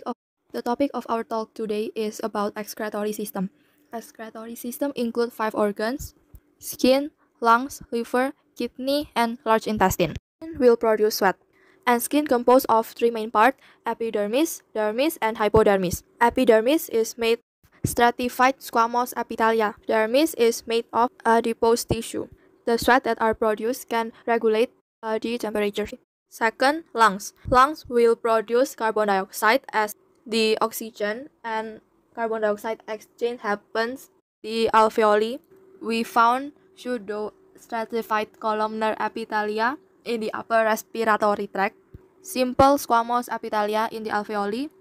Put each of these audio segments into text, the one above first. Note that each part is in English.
topic of the topic of our talk today is about excretory system. Excretory system include five organs: skin, lungs, liver, kidney, and large intestine. Skin will produce sweat, and skin composed of three main parts: epidermis, dermis, and hypodermis. Epidermis is made stratified squamous epithelia. Dermis is made of adipose tissue. The sweat that are produced can regulate body temperature. Second, lungs. Lungs will produce carbon dioxide as the oxygen and carbon dioxide exchange happens. The alveoli we found pseudo stratified columnar epithelia in the upper respiratory tract, simple squamous epithelia in the alveoli,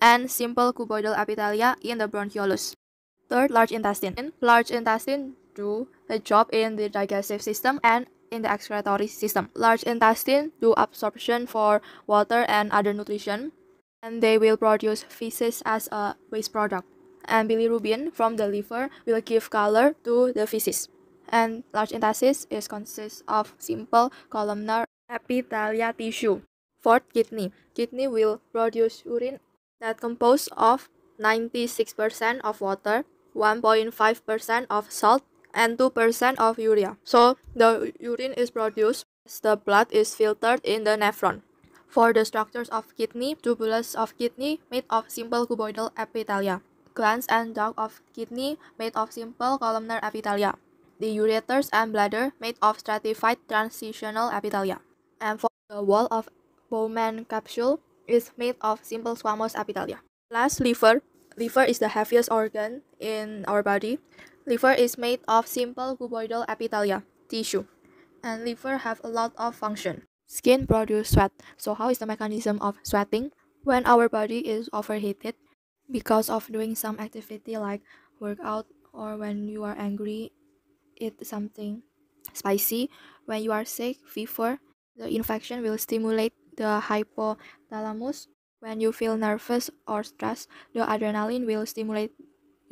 and simple cuboidal epithelia in the bronchiolus. Third, large intestine. In large intestine do the job in the digestive system and in the excretory system. Large intestine do absorption for water and other nutrition, and they will produce feces as a waste product. And bilirubin from the liver will give color to the feces. And large intestine is consists of simple columnar epithelial tissue. Fourth, kidney. Kidney will produce urine that composed of 96% of water, 1.5% of salt, and 2% of urea. So the urine is produced as the blood is filtered in the nephron. For the structures of kidney, tubules of kidney made of simple cuboidal epithelia. glands and duct of kidney made of simple columnar epithelia, the ureters and bladder made of stratified transitional epithelia, and for the wall of Bowman capsule is made of simple squamous epithelia. Last, liver Liver is the heaviest organ in our body. Liver is made of simple cuboidal epithelia tissue, and liver have a lot of function. Skin produce sweat. So how is the mechanism of sweating? When our body is overheated because of doing some activity like workout or when you are angry, eat something spicy. When you are sick, fever, the infection will stimulate the hypothalamus when you feel nervous or stressed, the adrenaline will stimulate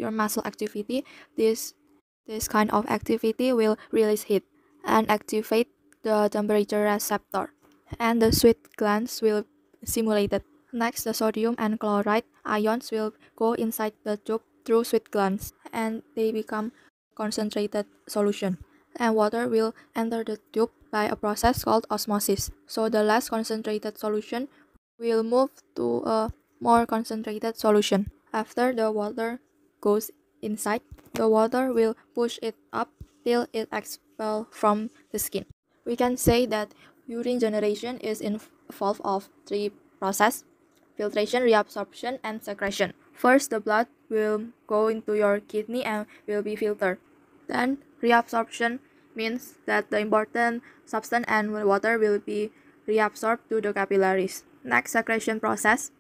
your muscle activity. This this kind of activity will release heat and activate the temperature receptor, and the sweat glands will it. Next, the sodium and chloride ions will go inside the tube through sweat glands, and they become concentrated solution. And water will enter the tube by a process called osmosis. So the less concentrated solution we'll move to a more concentrated solution. After the water goes inside, the water will push it up till it expels from the skin. We can say that urine generation is involved of three process: filtration, reabsorption, and secretion. First, the blood will go into your kidney and will be filtered. Then, reabsorption means that the important substance and water will be reabsorbed to the capillaries next secretion process,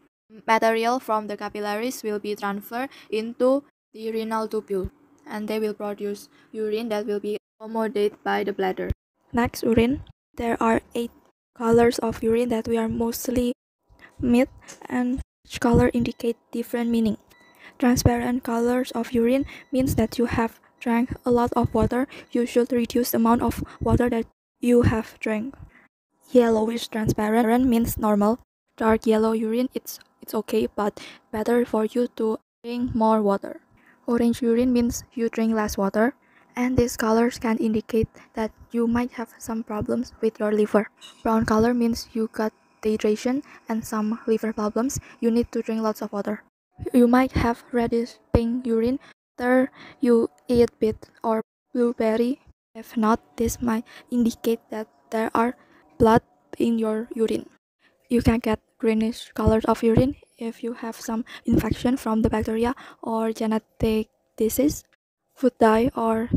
material from the capillaries will be transferred into the renal tubule and they will produce urine that will be accommodated by the bladder. Next, urine. There are eight colors of urine that we are mostly meet and each color indicate different meaning. Transparent colors of urine means that you have drank a lot of water. You should reduce the amount of water that you have drank. Yellowish transparent means normal dark yellow urine, it's, it's okay, but better for you to drink more water. Orange urine means you drink less water, and these colors can indicate that you might have some problems with your liver. Brown color means you got dehydration and some liver problems. You need to drink lots of water. You might have reddish pink urine There you eat beet or blueberry. If not, this might indicate that there are blood in your urine you can get greenish colors of urine if you have some infection from the bacteria or genetic disease, food dye or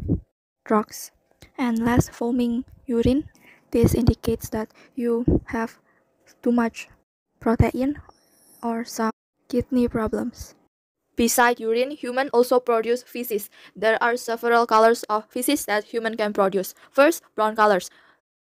drugs. And less foaming urine. This indicates that you have too much protein or some kidney problems. Besides urine, human also produce feces. There are several colors of feces that human can produce. First, brown colors.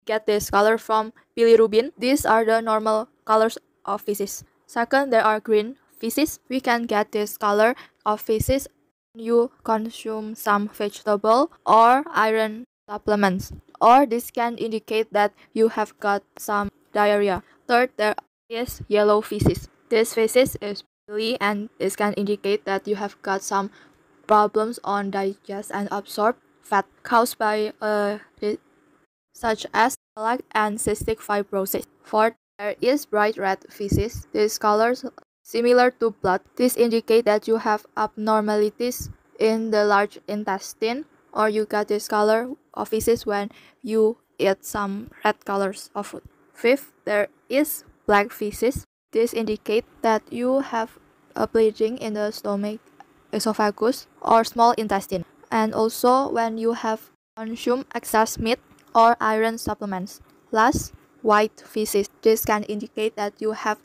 Get this color from bilirubin. These are the normal colors of faces. Second, there are green faces. We can get this color of faces you consume some vegetable or iron supplements. Or this can indicate that you have got some diarrhea. Third, there is yellow faces. This faces is oily and this can indicate that you have got some problems on digest and absorb fat caused by uh, such as colic and cystic fibrosis. Fourth, there is bright red feces. These colors similar to blood. This indicate that you have abnormalities in the large intestine or you got this color of feces when you eat some red colors of food. Fifth, there is black feces. This indicate that you have a bleeding in the stomach, esophagus, or small intestine. And also when you have consumed excess meat or iron supplements. Last, white feces. This can indicate that you have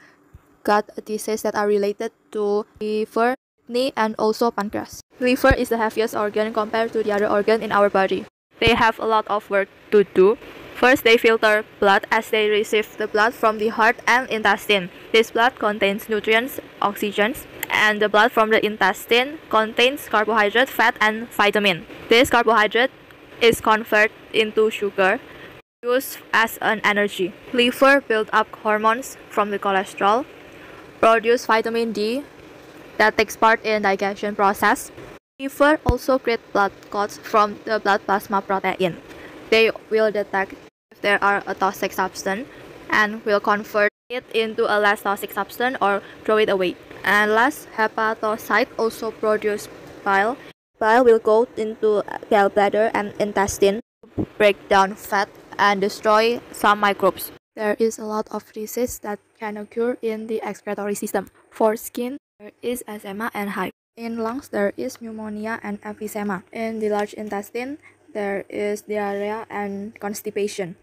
gut disease that are related to liver, kidney, and also pancreas. Liver is the heaviest organ compared to the other organ in our body. They have a lot of work to do. First, they filter blood as they receive the blood from the heart and intestine. This blood contains nutrients, oxygen, and the blood from the intestine contains carbohydrate, fat, and vitamin. This carbohydrate is converted into sugar Used as an energy, liver build up hormones from the cholesterol, produce vitamin D that takes part in digestion process. Liver also create blood clots from the blood plasma protein. They will detect if there are a toxic substance and will convert it into a less toxic substance or throw it away. And last, hepatocyte also produce bile. Bile will go into gallbladder and intestine to break down fat and destroy some microbes. There is a lot of diseases that can occur in the excretory system. For skin, there is eczema and hives. In lungs, there is pneumonia and emphysema. In the large intestine, there is diarrhea and constipation.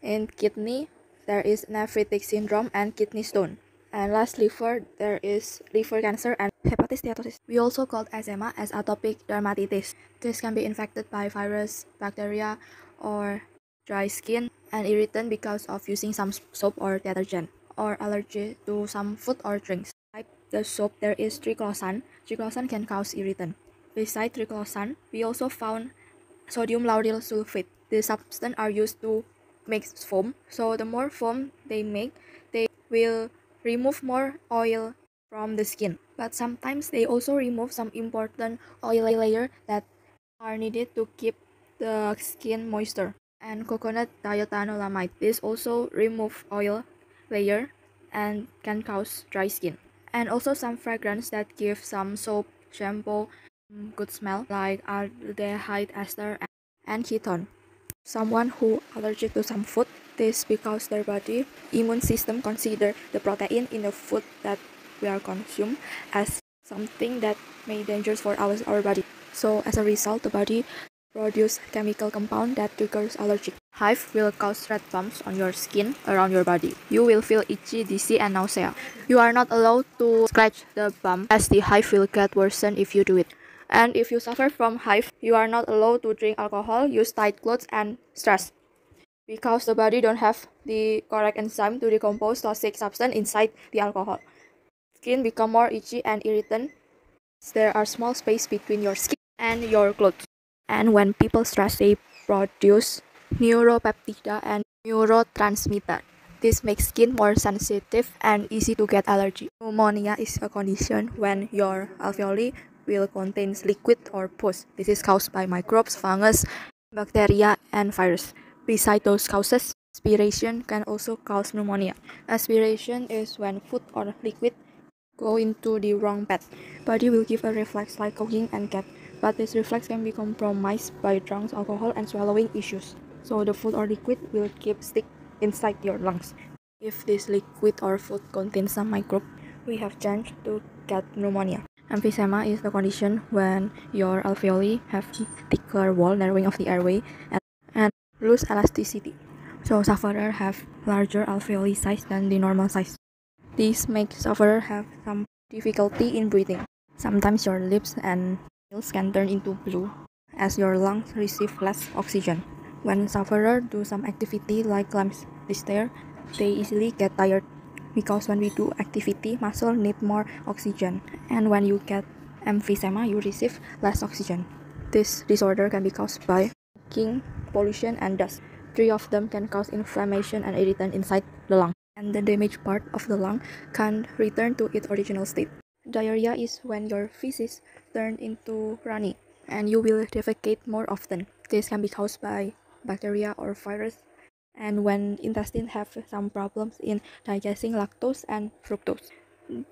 In kidney, there is nephritic syndrome and kidney stone. And last, liver, there is liver cancer and hepatitis steatosis. We also call eczema as atopic dermatitis. This can be infected by virus, bacteria, or dry skin, and irritant because of using some soap or detergent, or allergy to some food or drinks. Like the soap, there is triclosan. Triclosan can cause irritant. Besides triclosan, we also found sodium lauryl sulfate. The substance are used to make foam. So the more foam they make, they will remove more oil from the skin. But sometimes they also remove some important oily layer that are needed to keep the skin moisture and coconut dietanolamide. This also remove oil layer and can cause dry skin. And also some fragrance that give some soap, shampoo, good smell like aldehyde ester and ketone. Someone who allergic to some food, this because their body immune system consider the protein in the food that we are consume as something that may dangerous for our, our body. So as a result, the body produce chemical compound that triggers allergic. Hive will cause red bumps on your skin around your body. You will feel itchy, dizzy, and nausea. You are not allowed to scratch the bump as the hive will get worsened if you do it. And if you suffer from hive, you are not allowed to drink alcohol, use tight clothes, and stress. Because the body don't have the correct enzyme to decompose toxic substance inside the alcohol. Skin become more itchy and irritant. There are small space between your skin and your clothes and when people stress they produce neuropeptide and neurotransmitter. This makes skin more sensitive and easy to get allergy. Pneumonia is a condition when your alveoli will contain liquid or pus. This is caused by microbes, fungus, bacteria, and virus. Besides those causes, aspiration can also cause pneumonia. Aspiration is when food or liquid go into the wrong path. Body will give a reflex like cooking and get but this reflex can be compromised by drunk alcohol and swallowing issues. So the food or liquid will keep stick inside your lungs. If this liquid or food contains some microbe, we have chance to get pneumonia. Emphysema is the condition when your alveoli have thicker wall narrowing of the airway and, and loose elasticity. So sufferer have larger alveoli size than the normal size. This makes sufferer have some difficulty in breathing. Sometimes your lips and Hills can turn into blue as your lungs receive less oxygen. When sufferers do some activity like climb the stair, they easily get tired because when we do activity, muscle need more oxygen, and when you get emphysema, you receive less oxygen. This disorder can be caused by smoking, pollution, and dust. Three of them can cause inflammation and irritant inside the lung, and the damaged part of the lung can return to its original state. Diarrhea is when your feces turn into runny and you will defecate more often. This can be caused by bacteria or virus and when intestine have some problems in digesting lactose and fructose.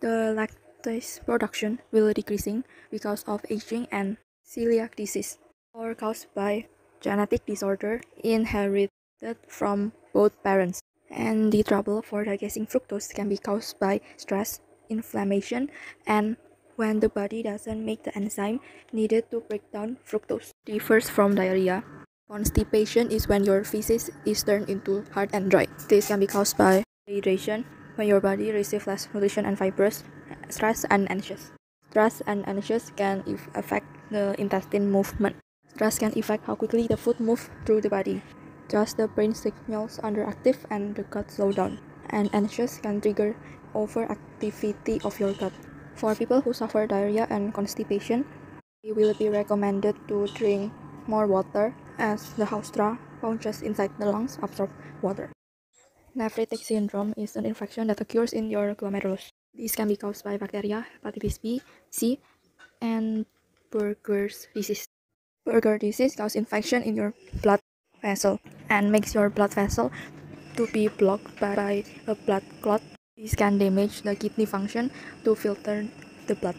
The lactase production will decreasing because of aging and celiac disease or caused by genetic disorder inherited from both parents. And the trouble for digesting fructose can be caused by stress, inflammation and when the body doesn't make the enzyme needed to break down fructose differs from diarrhea. Constipation is when your feces is turned into hard and dry. This can be caused by dehydration, when your body receives less nutrition and fibers, stress and anxious. Stress and anxious can affect the intestine movement. Stress can affect how quickly the food moves through the body. Stress the brain signals underactive and the gut slow down. And anxious can trigger overactivity of your gut. For people who suffer diarrhea and constipation, it will be recommended to drink more water as the house pouches inside the lungs absorb water. Nephritic syndrome is an infection that occurs in your glomerulus. This can be caused by bacteria, hepatitis B, C, and Burger's disease. Burger disease causes infection in your blood vessel and makes your blood vessel to be blocked by a blood clot this can damage the kidney function to filter the blood.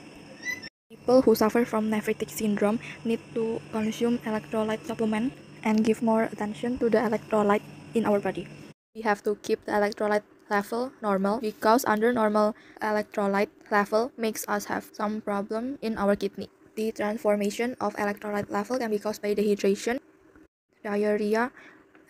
People who suffer from nephritic syndrome need to consume electrolyte supplement and give more attention to the electrolyte in our body. We have to keep the electrolyte level normal because under normal electrolyte level makes us have some problem in our kidney. The transformation of electrolyte level can be caused by dehydration, diarrhea,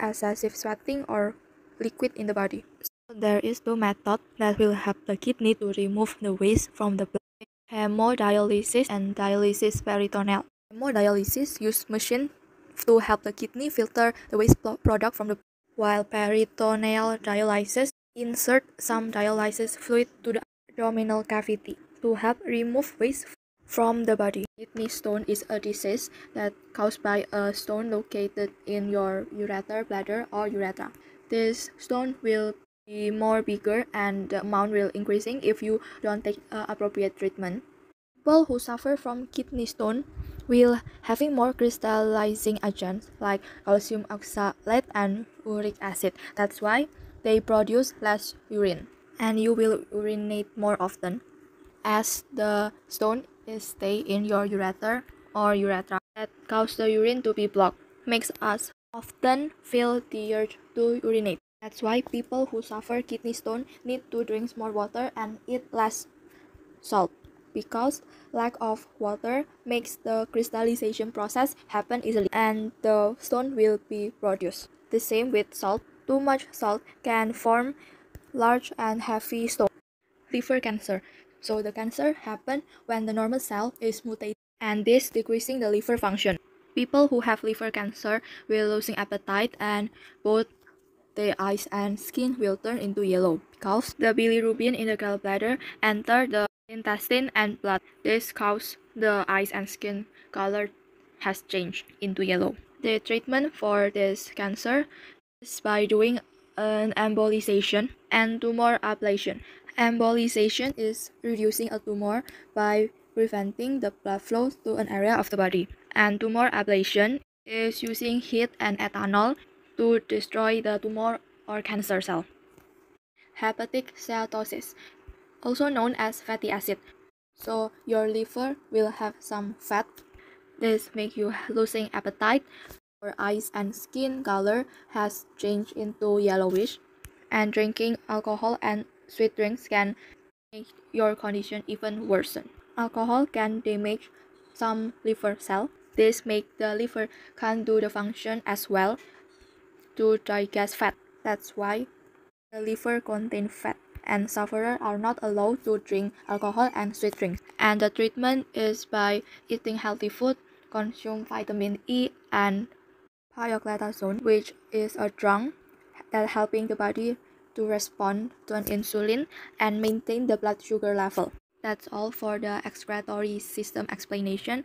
excessive sweating, or liquid in the body. There is is two method that will help the kidney to remove the waste from the blood. Hemodialysis and dialysis peritoneal. Hemodialysis use machine to help the kidney filter the waste product from the blood, while peritoneal dialysis insert some dialysis fluid to the abdominal cavity to help remove waste from the body. Kidney stone is a disease that caused by a stone located in your ureter, bladder, or urethra. This stone will be more bigger and the amount will increasing if you don't take uh, appropriate treatment. People who suffer from kidney stone will having more crystallizing agents like calcium oxalate and uric acid. That's why they produce less urine and you will urinate more often as the stone is stay in your ureter or urethra that cause the urine to be blocked makes us often feel the urge to urinate that's why people who suffer kidney stone need to drink more water and eat less salt because lack of water makes the crystallization process happen easily and the stone will be produced. The same with salt. Too much salt can form large and heavy stone. Liver cancer. So the cancer happen when the normal cell is mutated and this decreasing the liver function. People who have liver cancer will losing appetite and both their eyes and skin will turn into yellow because the bilirubin in the gallbladder enter the intestine and blood. This causes the eyes and skin color has changed into yellow. The treatment for this cancer is by doing an embolization and tumor ablation. Embolization is reducing a tumor by preventing the blood flow to an area of the body. And tumor ablation is using heat and ethanol to destroy the tumor or cancer cell. Hepatic steatosis, also known as fatty acid. So your liver will have some fat. This make you losing appetite. Your eyes and skin color has changed into yellowish. And drinking alcohol and sweet drinks can make your condition even worsen. Alcohol can damage some liver cell. This make the liver can't do the function as well to digest fat. That's why the liver contains fat and sufferers are not allowed to drink alcohol and sweet drinks. And the treatment is by eating healthy food, consume vitamin E and pioglitazone, which is a drug that helping the body to respond to an insulin and maintain the blood sugar level. That's all for the excretory system explanation.